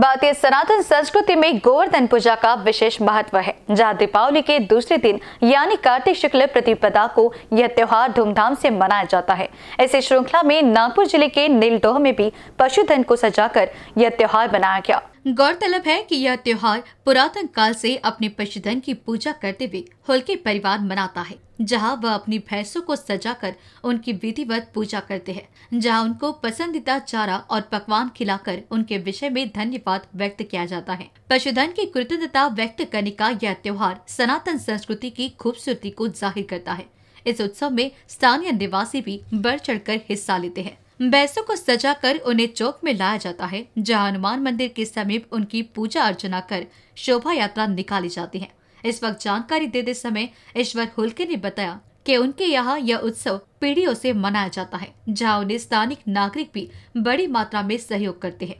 भारतीय सनातन संस्कृति में गोवर्धन पूजा का विशेष महत्व है जहाँ दीपावली के दूसरे दिन यानी कार्तिक शुक्ल प्रतिपदा को यह त्योहार धूमधाम से मनाया जाता है इसी श्रृंखला में नागपुर जिले के नीलदोह में भी पशुधन को सजाकर यह त्योहार मनाया गया गौरतलब है कि यह त्योहार पुरातन काल से अपने पशुधन की पूजा करते हुए होलके परिवार मनाता है जहां वह अपनी भैंसों को सजाकर उनकी विधिवत पूजा करते हैं जहां उनको पसंदीदा चारा और पकवान खिलाकर उनके विषय में धन्यवाद व्यक्त किया जाता है पशुधन की कृतज्ञता व्यक्त करने का यह त्योहार सनातन संस्कृति की खूबसूरती को जाहिर करता है इस उत्सव में स्थानीय निवासी भी बढ़ चढ़कर हिस्सा लेते हैं बैसों को सजा कर उन्हें चौक में लाया जाता है जहां हनुमान मंदिर के समीप उनकी पूजा अर्चना कर शोभा यात्रा निकाली जाती है इस वक्त जानकारी देते समय ईश्वर होलके ने बताया कि उनके यहाँ यह उत्सव पीढ़ियों से मनाया जाता है जहाँ उन्हें स्थानीय नागरिक भी बड़ी मात्रा में सहयोग करते हैं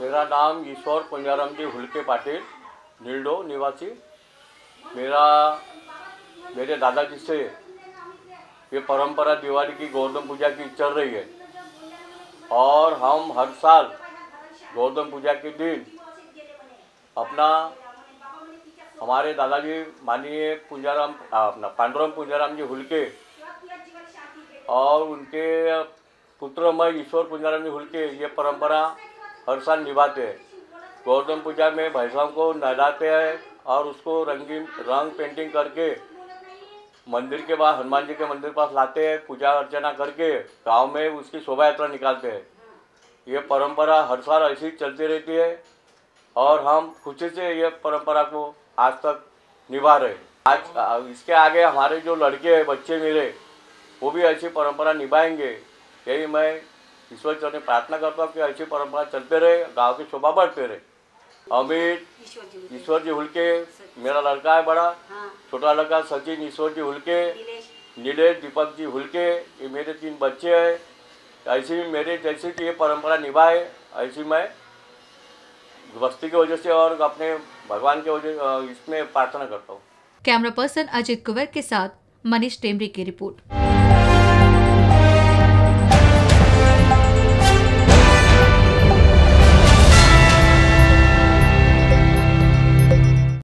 मेरा नाम ईश्वर पुंजाराम जी हुलके पाटिल नीलडो निवासी मेरा मेरे दादाजी से ये परंपरा दिवाली की गौतम पूजा की चल रही है और हम हर साल गौतम पूजा के दिन अपना हमारे दादाजी माननीय पूजाराम अपना पांडुराम पूजाराम जी हुलके और उनके पुत्रमय ईश्वर पूजाराम जी हुलके ये परंपरा हर साल निभाते हैं गौतम पूजा में भैंसों को नहलाते हैं और उसको रंगीन रंग पेंटिंग करके मंदिर के पास हनुमान जी के मंदिर के पास लाते हैं पूजा अर्चना करके गांव में उसकी शोभा यात्रा निकालते हैं ये परंपरा हर साल ऐसी चलती रहती है और हम खुशी से ये परंपरा को आज तक निभा रहे आज इसके आगे हमारे जो लड़के हैं बच्चे मेरे वो भी ऐसी परंपरा निभाएंगे यही मैं ईश्वर चरण प्रार्थना करता हूँ कि ऐसी परंपरा चलते रहे गांव की शोभा बढ़ते रहे अमित ईश्वर जी हुलके मेरा लड़का है बड़ा हाँ। छोटा लड़का सचिन ईश्वर जी हुलके नीले दीपक जी हुलके ये मेरे तीन बच्चे हैं ऐसी मेरे जैसे कि ये परंपरा निभाए ऐसी मैं भक्ति की वजह से और अपने भगवान के वजह इसमें प्रार्थना करता हूँ कैमरा पर्सन अजित कुंवर के साथ मनीष टेमरी की रिपोर्ट